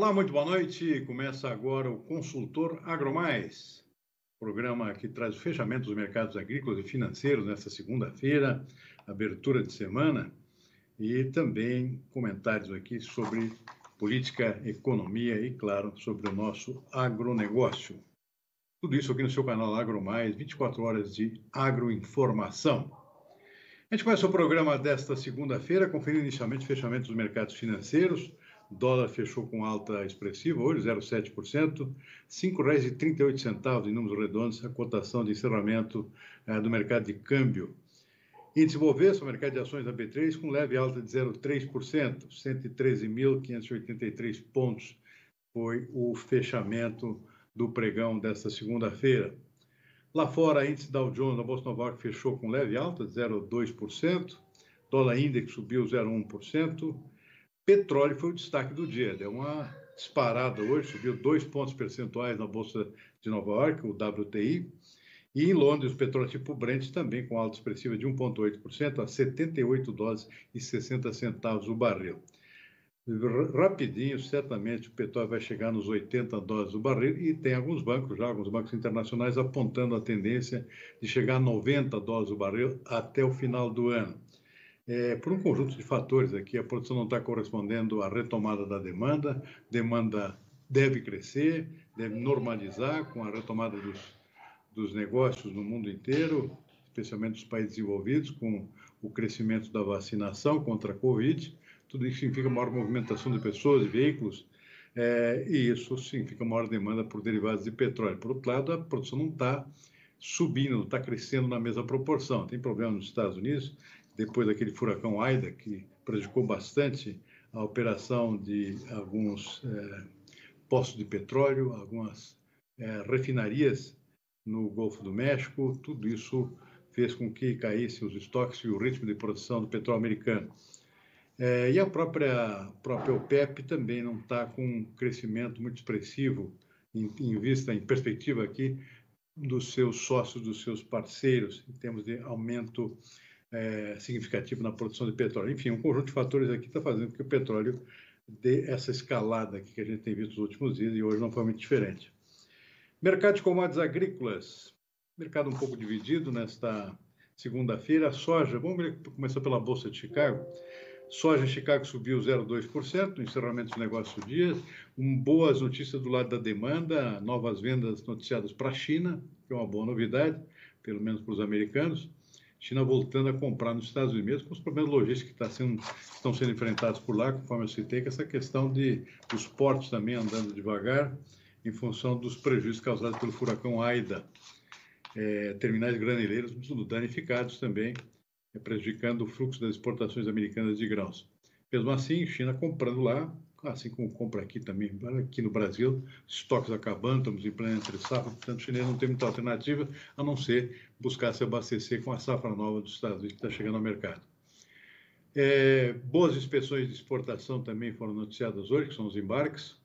Olá, muito boa noite. Começa agora o Consultor AgroMais, programa que traz o fechamento dos mercados agrícolas e financeiros nesta segunda-feira, abertura de semana, e também comentários aqui sobre política, economia e, claro, sobre o nosso agronegócio. Tudo isso aqui no seu canal AgroMais, 24 horas de agroinformação. A gente começa o programa desta segunda-feira, conferindo inicialmente o fechamento dos mercados financeiros dólar fechou com alta expressiva, hoje 0,7%, R$ 5,38 em números redondos, a cotação de encerramento eh, do mercado de câmbio. Índice Bovespa, mercado de ações da B3, com leve alta de 0,3%, 113.583 pontos foi o fechamento do pregão desta segunda-feira. Lá fora, índice Dow Jones, da Bolsa Nova York fechou com leve alta de 0,2%, dólar índice subiu 0,1%, Petróleo foi o destaque do dia, deu uma disparada hoje, subiu dois pontos percentuais na Bolsa de Nova York, o WTI, e em Londres, o petróleo tipo Brent também com alta expressiva de 1,8% a 78 dólares e 60 centavos o barril. Rapidinho, certamente, o petróleo vai chegar nos 80 dólares o barril e tem alguns bancos já, alguns bancos internacionais apontando a tendência de chegar a 90 dólares o barril até o final do ano é, por um conjunto de fatores aqui, a produção não está correspondendo à retomada da demanda, demanda deve crescer, deve normalizar com a retomada dos, dos negócios no mundo inteiro, especialmente dos países desenvolvidos, com o crescimento da vacinação contra a Covid. Tudo isso significa maior movimentação de pessoas, e veículos, é, e isso significa maior demanda por derivados de petróleo. Por outro lado, a produção não está subindo, não está crescendo na mesma proporção. Tem problema nos Estados Unidos, depois daquele furacão Aida, que prejudicou bastante a operação de alguns é, eh, postos de petróleo, algumas é, refinarias no Golfo do México. Tudo isso fez com que caíssem os estoques e o ritmo de produção do petróleo americano. É, e a própria, própria OPEP também não está com um crescimento muito expressivo em, em vista, em perspectiva aqui, dos seus sócios, dos seus parceiros, em termos de aumento é, significativo na produção de petróleo. Enfim, um conjunto de fatores aqui está fazendo com que o petróleo dê essa escalada aqui que a gente tem visto nos últimos dias e hoje não foi muito diferente. Mercado de commodities agrícolas, mercado um pouco dividido nesta segunda-feira. Soja, vamos começar pela Bolsa de Chicago. Soja em Chicago subiu 0,2% no encerramento dos negócios do dia. Um, boas notícias do lado da demanda, novas vendas noticiadas para a China, que é uma boa novidade, pelo menos para os americanos. China voltando a comprar nos Estados Unidos, com os problemas logísticos que tá sendo, estão sendo enfrentados por lá, conforme eu citei, que essa questão de os portos também andando devagar, em função dos prejuízos causados pelo furacão Aida. É, terminais graneleiros danificados também, é, prejudicando o fluxo das exportações americanas de grãos. Mesmo assim, China comprando lá, ah, assim como compra aqui também, aqui no Brasil, estoques acabando, estamos em plena entre safra, portanto, o chinês não tem muita alternativa a não ser buscar se abastecer com a safra nova dos Estados Unidos que está chegando ao mercado. É, boas inspeções de exportação também foram noticiadas hoje, que são os embarques,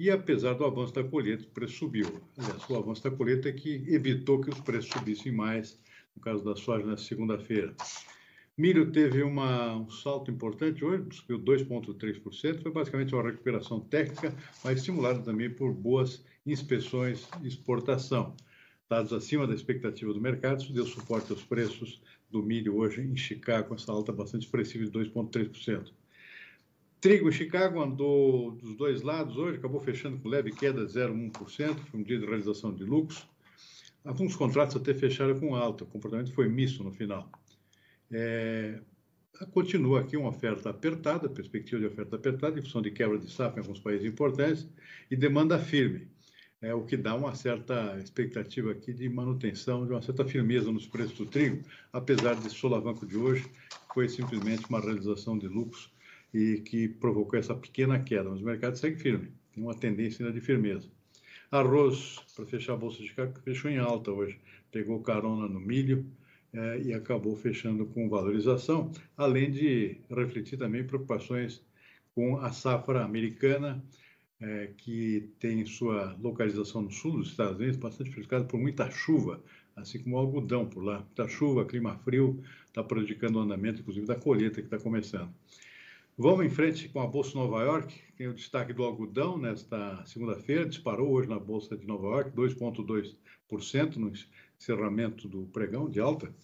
e apesar do avanço da colheita, o preço subiu. Aliás, o avanço da colheita é que evitou que os preços subissem mais, no caso da soja na segunda-feira. Milho teve uma, um salto importante hoje, subiu 2,3%, foi basicamente uma recuperação técnica, mas estimulada também por boas inspeções de exportação. Dados acima da expectativa do mercado, isso deu suporte aos preços do milho hoje em Chicago, essa alta bastante expressiva de 2,3%. Trigo em Chicago andou dos dois lados hoje, acabou fechando com leve queda de 0,1%, foi um dia de realização de lucros. Alguns contratos até fecharam com alta, o comportamento foi misto no final. É, continua aqui uma oferta apertada, perspectiva de oferta apertada, em função de quebra de safra em alguns países importantes, e demanda firme, é, o que dá uma certa expectativa aqui de manutenção, de uma certa firmeza nos preços do trigo, apesar desse solavanco de hoje, que foi simplesmente uma realização de lucros e que provocou essa pequena queda, mas o mercado segue firme, tem uma tendência ainda de firmeza. Arroz, para fechar a bolsa de Chicago, fechou em alta hoje, pegou carona no milho, é, e acabou fechando com valorização, além de refletir também preocupações com a safra americana, é, que tem sua localização no sul dos Estados Unidos, bastante prejudicada por muita chuva, assim como o algodão por lá. Muita chuva, clima frio, está prejudicando o andamento, inclusive, da colheita que está começando. Vamos em frente com a Bolsa de Nova York. Tem o destaque do algodão nesta segunda-feira. Disparou hoje na Bolsa de Nova York 2,2% nos cerramento do pregão de alta,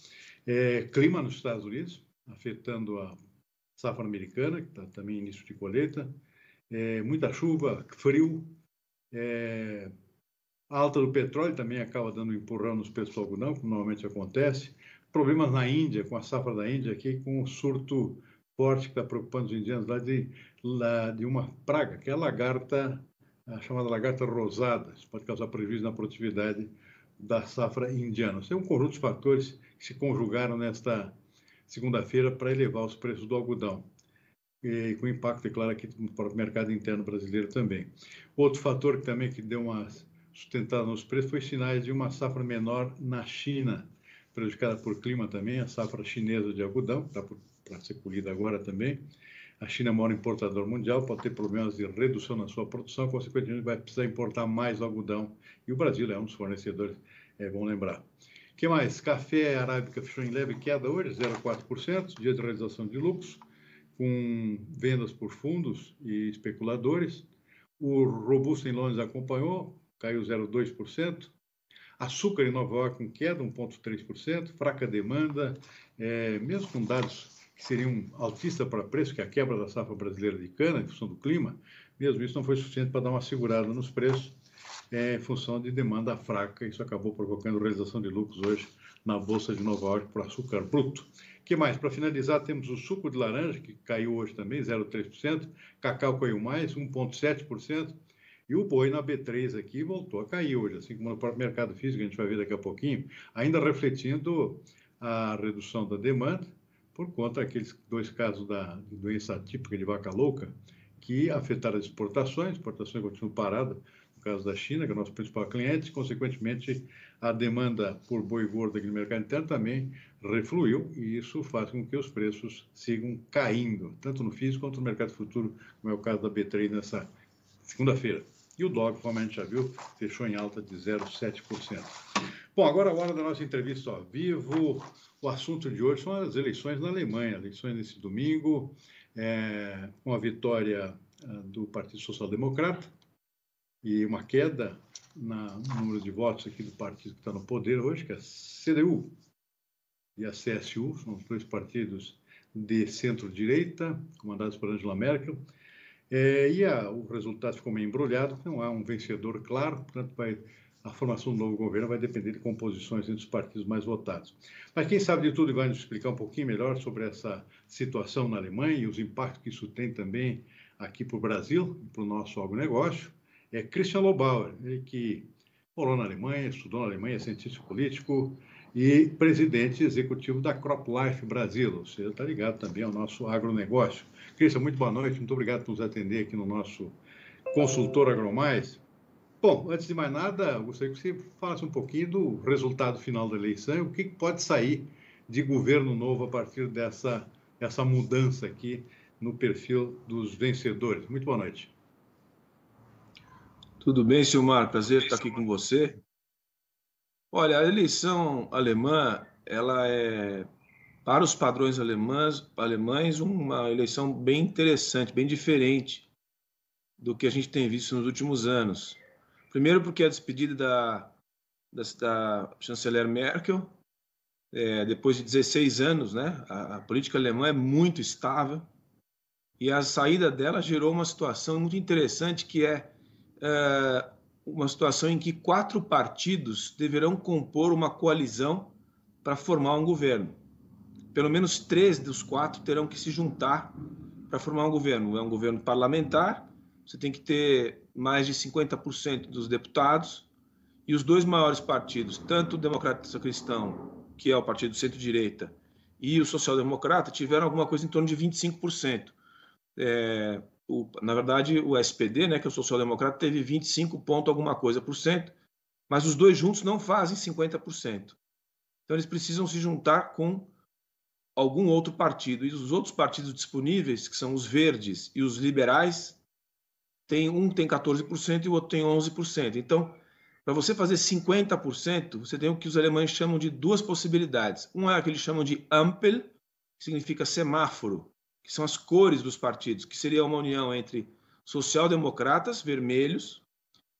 é, clima nos Estados Unidos, afetando a safra americana, que está também início de colheita, é, muita chuva, frio, é, a alta do petróleo também acaba dando um empurrão nos preços do algodão, como normalmente acontece, problemas na Índia, com a safra da Índia aqui, com o surto forte que está preocupando os indianos lá de, lá de uma praga, que é a lagarta, a chamada lagarta rosada. Isso pode causar prejuízo na produtividade da safra indiana. São um conjunto de fatores que se conjugaram nesta segunda-feira para elevar os preços do algodão. E com impacto, é claro, aqui para o mercado interno brasileiro também. Outro fator que também que deu uma sustentada nos preços foi sinais de uma safra menor na China, prejudicada por clima também, a safra chinesa de algodão, está para ser colhida agora também, a China é o maior importador mundial, pode ter problemas de redução na sua produção, consequentemente vai precisar importar mais algodão. E o Brasil é um dos fornecedores, é bom lembrar. O que mais? Café Arábica fechou em leve queda hoje, 0,4%, dia de realização de lucros, com vendas por fundos e especuladores. O Robusto em Londres acompanhou, caiu 0,2%. Açúcar em Nova York com queda, 1,3%. Fraca demanda, é, mesmo com dados que seriam altíssimas para preço, que é a quebra da safra brasileira de cana, em função do clima, mesmo isso não foi suficiente para dar uma segurada nos preços, é, em função de demanda fraca. Isso acabou provocando realização de lucros hoje na Bolsa de Nova York para açúcar bruto. que mais? Para finalizar, temos o suco de laranja, que caiu hoje também, 0,3%, cacau caiu mais, 1,7%, e o boi na B3 aqui voltou a cair hoje, assim como no próprio mercado físico, a gente vai ver daqui a pouquinho, ainda refletindo a redução da demanda por conta daqueles dois casos da doença atípica de vaca louca, que afetaram as exportações, exportações continuam paradas, no caso da China, que é o nosso principal cliente, consequentemente, a demanda por boi gordo aqui no mercado interno também refluiu, e isso faz com que os preços sigam caindo, tanto no físico quanto no mercado futuro, como é o caso da B3 nessa segunda-feira. E o dólar, como a gente já viu, fechou em alta de 0,7%. Bom, agora é a hora da nossa entrevista ao vivo o assunto de hoje são as eleições na Alemanha, eleições nesse domingo, é, com a vitória é, do Partido Social Democrata e uma queda na, no número de votos aqui do partido que está no poder hoje, que é a CDU e a CSU, são os dois partidos de centro-direita, comandados por Angela Merkel. É, e a, o resultado ficou meio embrulhado, não há um vencedor claro, portanto, vai a formação do novo governo vai depender de composições entre os partidos mais votados. Mas quem sabe de tudo e vai nos explicar um pouquinho melhor sobre essa situação na Alemanha e os impactos que isso tem também aqui para o Brasil e para o nosso agronegócio, é Christian Lobauer, ele que morou na Alemanha, estudou na Alemanha, é cientista político e presidente executivo da CropLife Brasil, ou seja, está ligado também ao nosso agronegócio. Christian, muito boa noite, muito obrigado por nos atender aqui no nosso consultor Agromais. Bom, antes de mais nada, gostaria que você falasse um pouquinho do resultado final da eleição e o que pode sair de governo novo a partir dessa, dessa mudança aqui no perfil dos vencedores. Muito boa noite. Tudo bem, Silmar? Prazer estar aqui com você. Olha, a eleição alemã, ela é, para os padrões alemãs, alemães, uma eleição bem interessante, bem diferente do que a gente tem visto nos últimos anos Primeiro porque a despedida da, da, da chanceler Merkel, é, depois de 16 anos, né? A, a política alemã é muito estável e a saída dela gerou uma situação muito interessante que é, é uma situação em que quatro partidos deverão compor uma coalizão para formar um governo. Pelo menos três dos quatro terão que se juntar para formar um governo. É um governo parlamentar, você tem que ter mais de 50% dos deputados, e os dois maiores partidos, tanto o Democrata Cristão, que é o partido centro-direita, e o Social Democrata, tiveram alguma coisa em torno de 25%. É, o, na verdade, o SPD, né, que é o Social Democrata, teve 25 ponto alguma coisa por cento, mas os dois juntos não fazem 50%. Então, eles precisam se juntar com algum outro partido. E os outros partidos disponíveis, que são os verdes e os liberais, tem um tem 14% e o outro tem 11%. Então, para você fazer 50%, você tem o que os alemães chamam de duas possibilidades. Uma é a que eles chamam de Ampel, que significa semáforo, que são as cores dos partidos, que seria uma união entre social-democratas, vermelhos,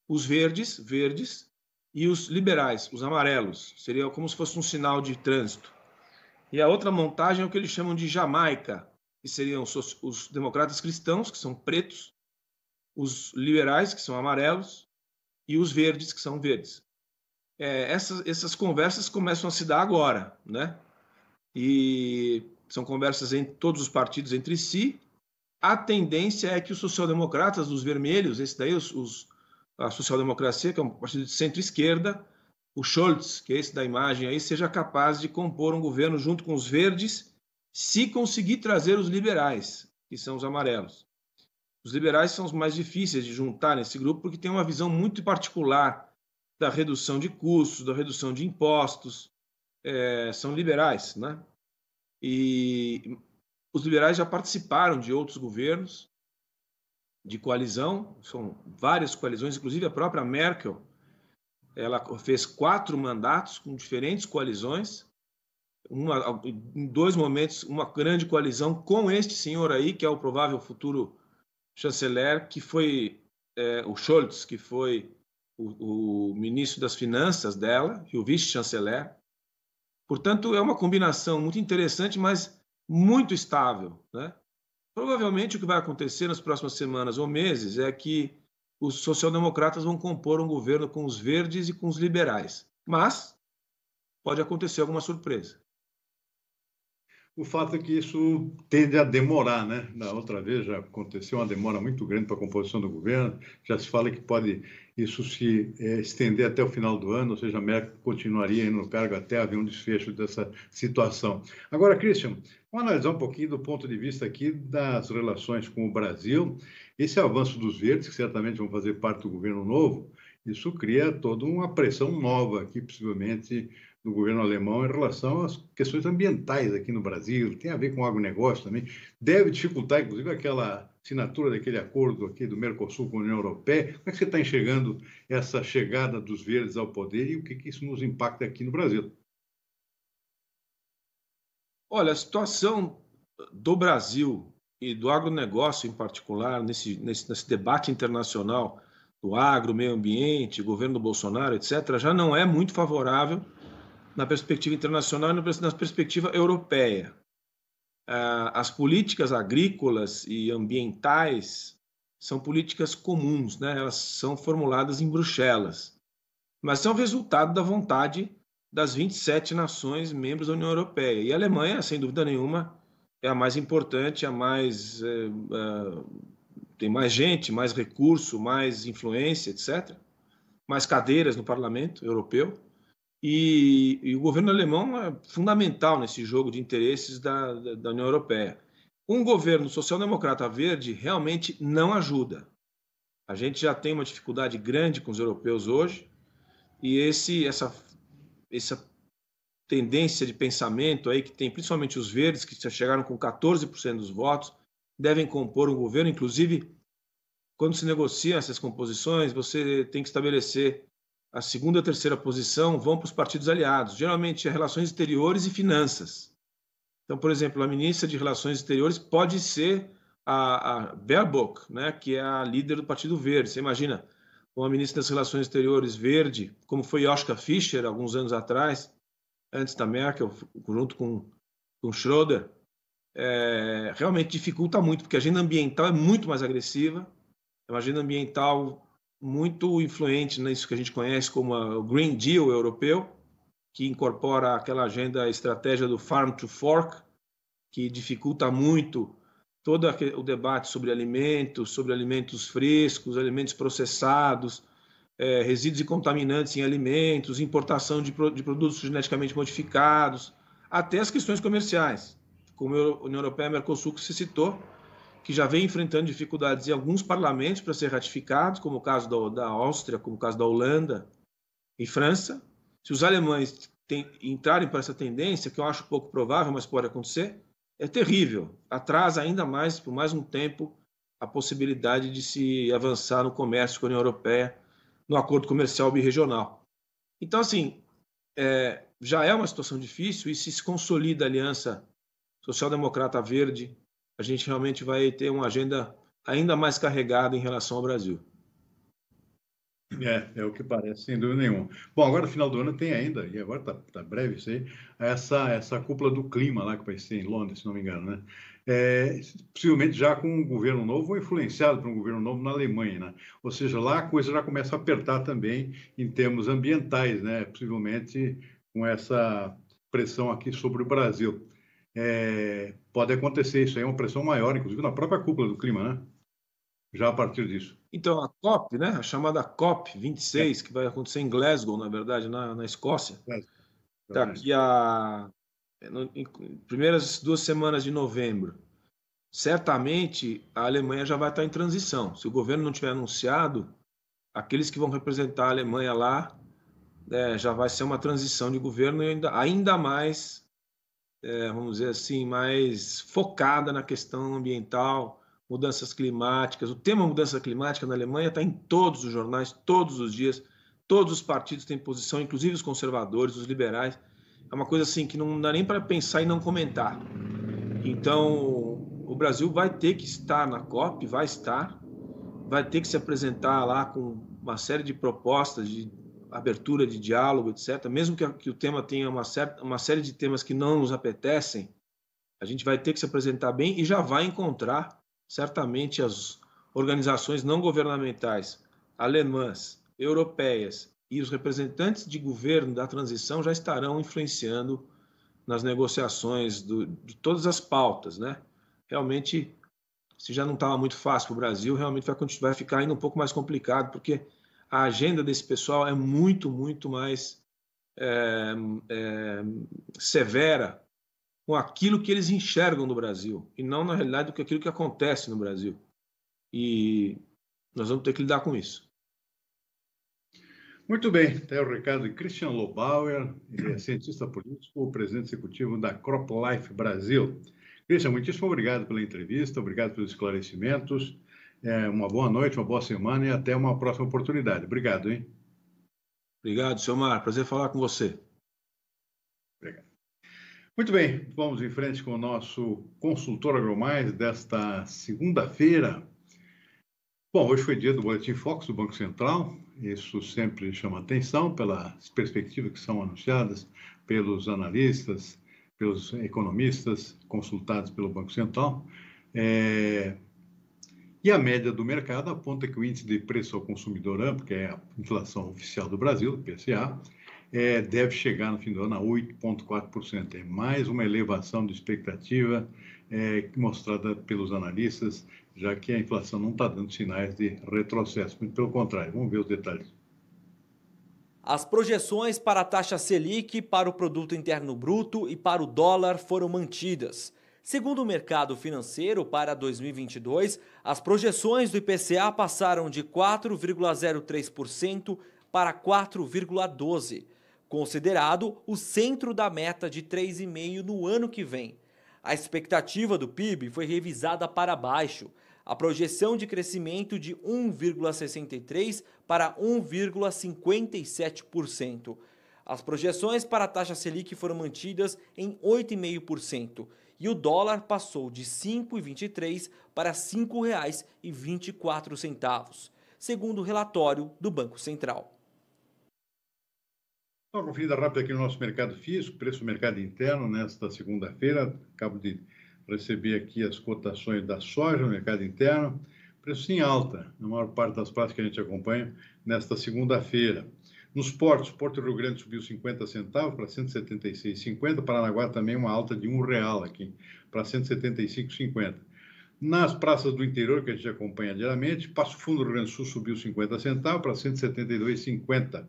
os verdes, verdes, e os liberais, os amarelos. Seria como se fosse um sinal de trânsito. E a outra montagem é o que eles chamam de Jamaica, que seriam os democratas cristãos, que são pretos, os liberais, que são amarelos, e os verdes, que são verdes. É, essas, essas conversas começam a se dar agora, né? E são conversas entre todos os partidos entre si. A tendência é que os social-democratas, os vermelhos, esse daí, os, os a social-democracia, que é um partido de centro-esquerda, o Scholz, que é esse da imagem aí, seja capaz de compor um governo junto com os verdes, se conseguir trazer os liberais, que são os amarelos. Os liberais são os mais difíceis de juntar nesse grupo porque têm uma visão muito particular da redução de custos, da redução de impostos. É, são liberais, né? E os liberais já participaram de outros governos de coalizão, são várias coalizões, inclusive a própria Merkel, ela fez quatro mandatos com diferentes coalizões, uma, em dois momentos, uma grande coalizão com este senhor aí, que é o provável futuro chanceler que foi é, o Scholz, que foi o, o, ministro das Finanças dela e é o vice-chanceler. Portanto, é uma combinação muito interessante, mas muito estável. Né? Provavelmente o que vai acontecer nas próximas semanas ou meses é que os social-democratas vão compor um governo com os verdes e com os liberais. Mas pode acontecer alguma surpresa. O fato é que isso tende a demorar, né? Na outra vez já aconteceu uma demora muito grande para a composição do governo. Já se fala que pode isso se é, estender até o final do ano, ou seja, a Merkel continuaria no cargo até haver um desfecho dessa situação. Agora, Christian, vamos analisar um pouquinho do ponto de vista aqui das relações com o Brasil. Esse avanço dos verdes, que certamente vão fazer parte do governo novo, isso cria toda uma pressão nova aqui, possivelmente do governo alemão em relação às questões ambientais aqui no Brasil, tem a ver com o agronegócio também, deve dificultar, inclusive, aquela assinatura daquele acordo aqui do Mercosul com a União Europeia. Como é que você está enxergando essa chegada dos verdes ao poder e o que, que isso nos impacta aqui no Brasil? Olha, a situação do Brasil e do agronegócio em particular, nesse, nesse, nesse debate internacional do agro, meio ambiente, governo do Bolsonaro, etc., já não é muito favorável na perspectiva internacional e na perspectiva europeia. Ah, as políticas agrícolas e ambientais são políticas comuns, né? elas são formuladas em Bruxelas, mas são resultado da vontade das 27 nações membros da União Europeia. E a Alemanha, sem dúvida nenhuma, é a mais importante, é a mais. É, é, tem mais gente, mais recurso, mais influência, etc. Mais cadeiras no parlamento europeu. E, e, o governo alemão é fundamental nesse jogo de interesses da, da, da União Europeia. Um governo social-democrata verde realmente não ajuda. A gente já tem uma dificuldade grande com os europeus hoje, e esse, essa, essa tendência de pensamento aí que tem principalmente os verdes, que chegaram com 14% dos votos, devem compor um governo. Inclusive, quando se negociam essas composições, você tem que estabelecer a segunda e a terceira posição vão para os partidos aliados, geralmente é relações exteriores e finanças. Então, por exemplo, a ministra de Relações Exteriores pode ser a, a Baerbock, né, que é a líder do Partido Verde. Você imagina uma ministra das Relações Exteriores verde, como foi Joschka Fischer alguns anos atrás, antes da Merkel, junto com, com Schroeder, é, realmente dificulta muito, porque a agenda ambiental é muito mais agressiva, é uma agenda ambiental muito influente nisso que a gente conhece como o Green Deal europeu, que incorpora aquela agenda, a estratégia do Farm to Fork, que dificulta muito todo o debate sobre alimentos, sobre alimentos frescos, alimentos processados, é, resíduos e contaminantes em alimentos, importação de, de produtos geneticamente modificados, até as questões comerciais, como a União Europeia e Mercosul que se citou, que já vem enfrentando dificuldades em alguns parlamentos para ser ratificado, como o caso da, da Áustria, como o caso da Holanda e França. Se os alemães tem, entrarem para essa tendência, que eu acho pouco provável, mas pode acontecer, é terrível. Atrasa ainda mais, por mais um tempo, a possibilidade de se avançar no comércio com a União Europeia, no acordo comercial birregional. Então, assim, é, já é uma situação difícil e se, se consolida a aliança social-democrata verde a gente realmente vai ter uma agenda ainda mais carregada em relação ao Brasil. É, é o que parece, sem dúvida nenhuma. Bom, agora no final do ano tem ainda, e agora está tá breve isso aí, essa, essa cúpula do clima lá que vai ser em Londres, se não me engano, né? É, possivelmente já com um governo novo ou influenciado por um governo novo na Alemanha, né? Ou seja, lá a coisa já começa a apertar também em termos ambientais, né? Possivelmente com essa pressão aqui sobre o Brasil é, pode acontecer isso aí, é uma pressão maior, inclusive na própria cúpula do clima, né? Já a partir disso. Então, a COP, né? A chamada COP 26, é. que vai acontecer em Glasgow, na verdade, na, na Escócia. Daqui tá a. É, no, em, primeiras duas semanas de novembro. Certamente a Alemanha já vai estar em transição. Se o governo não tiver anunciado, aqueles que vão representar a Alemanha lá é, já vai ser uma transição de governo e ainda, ainda mais é, vamos dizer assim, mais focada na questão ambiental, mudanças climáticas. O tema mudança climática na Alemanha está em todos os jornais, todos os dias. Todos os partidos têm posição, inclusive os conservadores, os liberais. É uma coisa assim que não dá nem para pensar e não comentar. Então, o Brasil vai ter que estar na COP, vai estar, vai ter que se apresentar lá com uma série de propostas de abertura de diálogo, etc., mesmo que, que o tema tenha uma, certa, uma série de temas que não nos apetecem, a gente vai ter que se apresentar bem e já vai encontrar, certamente, as organizações não governamentais alemãs, europeias e os representantes de governo da transição já estarão influenciando nas negociações do, de todas as pautas, né? Realmente, se já não estava muito fácil para o Brasil, realmente vai, vai ficar ainda um pouco mais complicado, porque a agenda desse pessoal é muito, muito mais é, é, severa com aquilo que eles enxergam no Brasil e não, na realidade, com aquilo que acontece no Brasil. E nós vamos ter que lidar com isso. Muito bem, está o recado de Christian Lobauer, é cientista político, presidente executivo da CropLife Brasil. Christian, muitíssimo obrigado pela entrevista, obrigado pelos esclarecimentos. É, uma boa noite, uma boa semana e até uma próxima oportunidade. Obrigado, hein? Obrigado, seu Mar. Prazer falar com você. Obrigado. Muito bem, vamos em frente com o nosso consultor agromais desta segunda-feira. Bom, hoje foi dia do Boletim Fox do Banco Central. Isso sempre chama atenção pelas perspectivas que são anunciadas pelos analistas, pelos economistas consultados pelo Banco Central. É, e a média do mercado aponta que o índice de preço ao consumidor amplo, que é a inflação oficial do Brasil, PCA, é, deve chegar no fim do ano a 8,4%. É mais uma elevação de expectativa é, mostrada pelos analistas, já que a inflação não está dando sinais de retrocesso, muito pelo contrário. Vamos ver os detalhes. As projeções para a taxa Selic, para o produto interno bruto e para o dólar foram mantidas. Segundo o mercado financeiro, para 2022, as projeções do IPCA passaram de 4,03% para 4,12%, considerado o centro da meta de 3,5% no ano que vem. A expectativa do PIB foi revisada para baixo. A projeção de crescimento de 1,63% para 1,57%. As projeções para a taxa Selic foram mantidas em 8,5% e o dólar passou de R$ 5,23 para R$ 5,24, segundo o relatório do Banco Central. Uma conferida rápida aqui no nosso mercado físico, preço do mercado interno nesta segunda-feira. Acabo de receber aqui as cotações da soja no mercado interno. Preço em alta, na maior parte das praças que a gente acompanha, nesta segunda-feira. Nos portos, Porto Rio Grande subiu 50 centavos para 176,50, Paranaguá também uma alta de um real aqui, para 175,50. Nas praças do interior, que a gente acompanha diariamente, Passo Fundo do Rio Grande do Sul subiu 50 centavos para 172,50.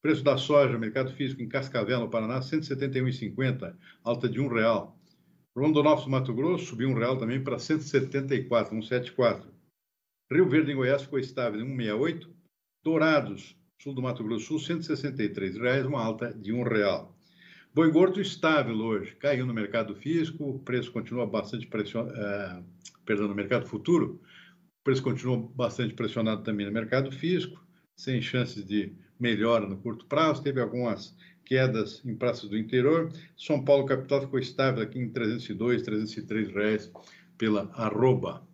Preço da soja, mercado físico em Cascavel, no Paraná, 171,50, alta de um real. Rondonópolis, Mato Grosso, subiu um real também para 174, 174. Rio Verde, em Goiás, ficou estável em 168. Dourados, sul do Mato Grosso do Sul, 163 reais, uma alta de um real. Boi gordo estável hoje, caiu no mercado físico, o preço continua bastante pressionado, é, perdão, no mercado futuro, o preço continua bastante pressionado também no mercado físico, sem chances de melhora no curto prazo, teve algumas quedas em praças do interior, São Paulo capital ficou estável aqui em 302, 303 reais pela arroba.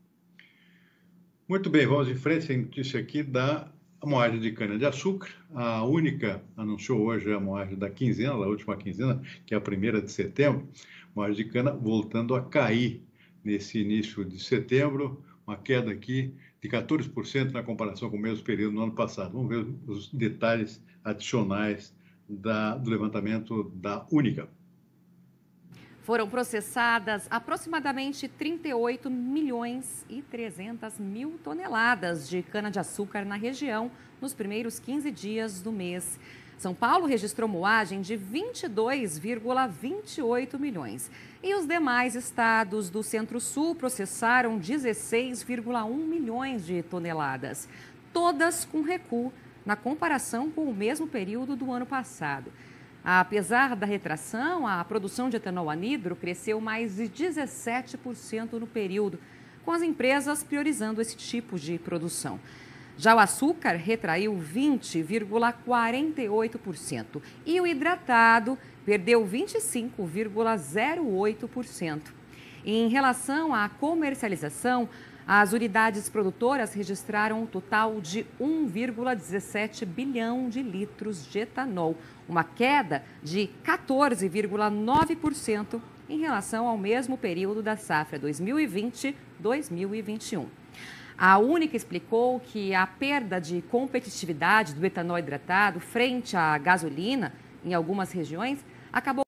Muito bem, vamos em frente, tem notícia aqui da a moagem de cana-de-açúcar, a única, anunciou hoje a moagem da quinzena, da última quinzena, que é a primeira de setembro, moagem de cana voltando a cair nesse início de setembro, uma queda aqui de 14% na comparação com o mesmo período no ano passado. Vamos ver os detalhes adicionais da, do levantamento da Única. Foram processadas aproximadamente 38 milhões e 300 mil toneladas de cana-de-açúcar na região nos primeiros 15 dias do mês. São Paulo registrou moagem de 22,28 milhões. E os demais estados do Centro-Sul processaram 16,1 milhões de toneladas, todas com recuo na comparação com o mesmo período do ano passado. Apesar da retração, a produção de etanol anidro cresceu mais de 17% no período, com as empresas priorizando esse tipo de produção. Já o açúcar retraiu 20,48% e o hidratado perdeu 25,08%. Em relação à comercialização, as unidades produtoras registraram um total de 1,17 bilhão de litros de etanol, uma queda de 14,9% em relação ao mesmo período da safra 2020-2021. A Única explicou que a perda de competitividade do etanol hidratado frente à gasolina em algumas regiões acabou